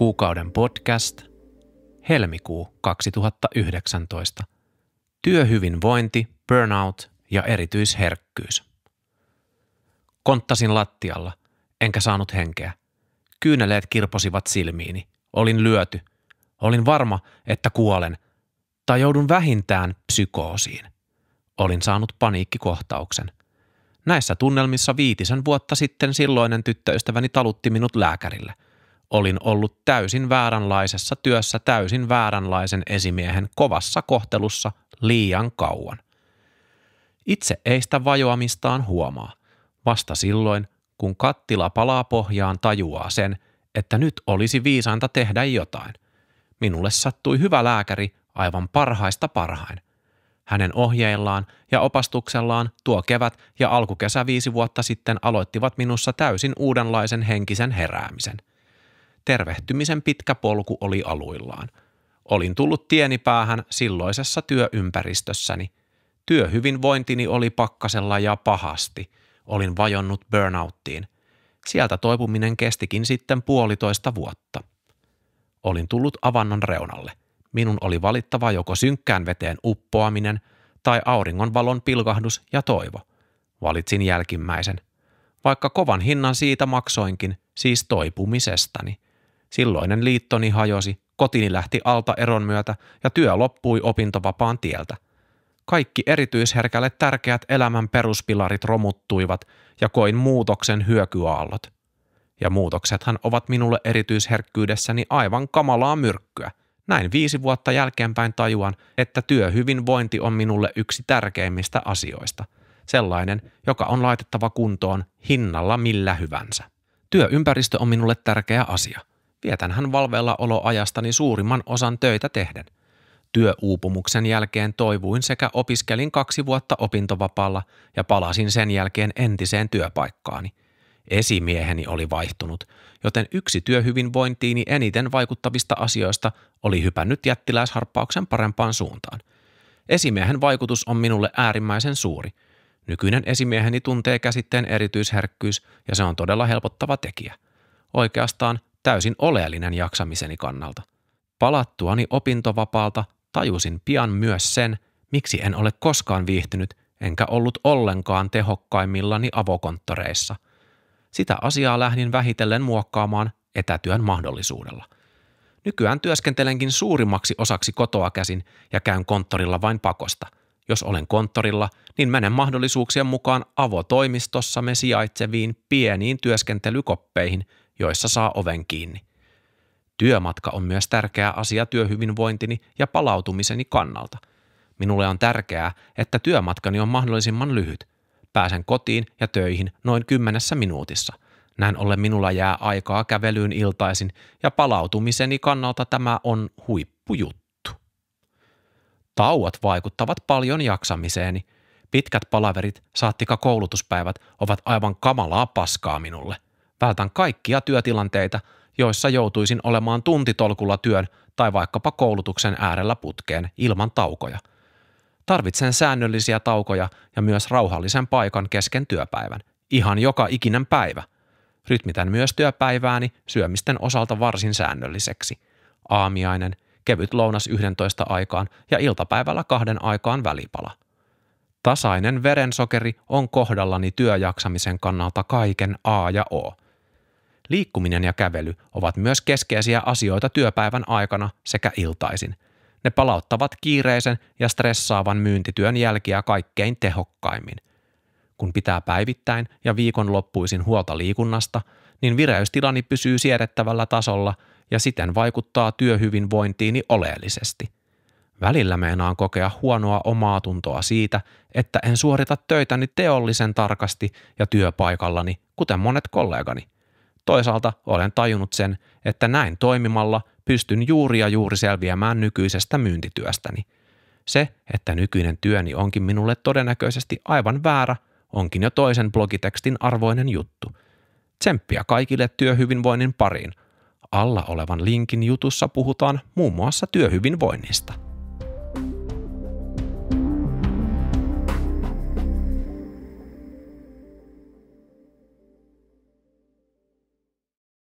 kuukauden podcast, helmikuu 2019. Työhyvinvointi, burnout ja erityisherkkyys. Konttasin lattialla, enkä saanut henkeä. Kyyneleet kirposivat silmiini. Olin lyöty. Olin varma, että kuolen. Tai joudun vähintään psykoosiin. Olin saanut paniikkikohtauksen – Näissä tunnelmissa viitisen vuotta sitten silloinen tyttöystäväni talutti minut lääkärille – olin ollut täysin vääränlaisessa työssä täysin vääränlaisen esimiehen kovassa kohtelussa liian kauan. Itse ei sitä vajoamistaan huomaa. Vasta silloin, kun kattila palaa pohjaan, tajuaa sen, että nyt olisi viisainta tehdä jotain. Minulle sattui hyvä lääkäri aivan parhaista parhain. Hänen ohjeillaan ja opastuksellaan tuo kevät ja alkukesä viisi vuotta sitten aloittivat minussa täysin uudenlaisen henkisen heräämisen – tervehtymisen pitkä polku oli aluillaan. Olin tullut tieni päähän silloisessa työympäristössäni. Työhyvinvointini oli pakkasella ja pahasti. Olin vajonnut burnouttiin. Sieltä toipuminen kestikin sitten puolitoista vuotta. Olin tullut avannon reunalle. Minun oli valittava joko synkkään veteen uppoaminen tai auringonvalon pilkahdus ja toivo. Valitsin jälkimmäisen – vaikka kovan hinnan siitä maksoinkin, siis toipumisestani – Silloinen liittoni hajosi, kotini lähti alta eron myötä ja työ loppui opintovapaan tieltä. Kaikki erityisherkälle tärkeät elämän peruspilarit romuttuivat ja koin muutoksen hyökyaallot. Ja muutoksethan ovat minulle erityisherkkyydessäni aivan kamalaa myrkkyä. Näin viisi vuotta jälkeenpäin tajuan, että työhyvinvointi on minulle yksi tärkeimmistä asioista. Sellainen, joka on laitettava kuntoon hinnalla millä hyvänsä. Työympäristö on minulle tärkeä asia. Vietänhän valveella oloajastani niin suurimman osan töitä tehden. Työuupumuksen jälkeen toivuin sekä opiskelin kaksi vuotta opintovapaalla ja palasin sen jälkeen entiseen työpaikkaani. Esimieheni oli vaihtunut, joten yksi työhyvinvointiini eniten vaikuttavista asioista oli hypännyt jättiläisharppauksen parempaan suuntaan. Esimiehen vaikutus on minulle äärimmäisen suuri. Nykyinen esimieheni tuntee käsitteen erityisherkkyys ja se on todella helpottava tekijä. Oikeastaan täysin oleellinen jaksamiseni kannalta. Palattuani opintovapaalta tajusin pian myös sen, miksi en ole koskaan viihtynyt enkä ollut ollenkaan tehokkaimmillani avokonttoreissa. Sitä asiaa lähdin vähitellen muokkaamaan etätyön mahdollisuudella. Nykyään työskentelenkin suurimmaksi osaksi kotoa käsin ja käyn konttorilla vain pakosta. Jos olen konttorilla, niin menen mahdollisuuksien mukaan avotoimistossamme sijaitseviin pieniin työskentelykoppeihin – joissa saa oven kiinni. Työmatka on myös tärkeä asia työhyvinvointini ja palautumiseni kannalta. Minulle on tärkeää, että työmatkani on mahdollisimman lyhyt. Pääsen kotiin ja töihin noin kymmenessä minuutissa. Näin ollen minulla jää aikaa kävelyyn iltaisin ja palautumiseni kannalta tämä on huippujuttu. Tauot vaikuttavat paljon jaksamiseeni. Pitkät palaverit, saattika koulutuspäivät ovat aivan kamalaa paskaa minulle – Vältän kaikkia työtilanteita, joissa joutuisin olemaan tuntitolkulla työn tai vaikkapa koulutuksen äärellä putkeen ilman taukoja. Tarvitsen säännöllisiä taukoja ja myös rauhallisen paikan kesken työpäivän, ihan joka ikinen päivä. Rytmitän myös työpäivääni syömisten osalta varsin säännölliseksi. Aamiainen, kevyt lounas 11 aikaan ja iltapäivällä kahden aikaan välipala. Tasainen verensokeri on kohdallani työjaksamisen kannalta kaiken A ja O – Liikkuminen ja kävely ovat myös keskeisiä asioita työpäivän aikana sekä iltaisin. Ne palauttavat kiireisen ja stressaavan myyntityön jälkiä kaikkein tehokkaimmin. Kun pitää päivittäin ja viikonloppuisin huolta liikunnasta, niin vireystilani pysyy siedettävällä tasolla ja siten vaikuttaa työhyvinvointiini oleellisesti. Välillä meinaan kokea huonoa omaa tuntoa siitä, että en suorita töitäni teollisen tarkasti ja työpaikallani, kuten monet kollegani – Toisaalta olen tajunnut sen, että näin toimimalla pystyn juuri ja juuri selviämään nykyisestä myyntityöstäni. Se, että nykyinen työni onkin minulle todennäköisesti aivan väärä, onkin jo toisen blogitekstin arvoinen juttu. Tsemppiä kaikille työhyvinvoinnin pariin. Alla olevan linkin jutussa puhutaan muun muassa työhyvinvoinnista.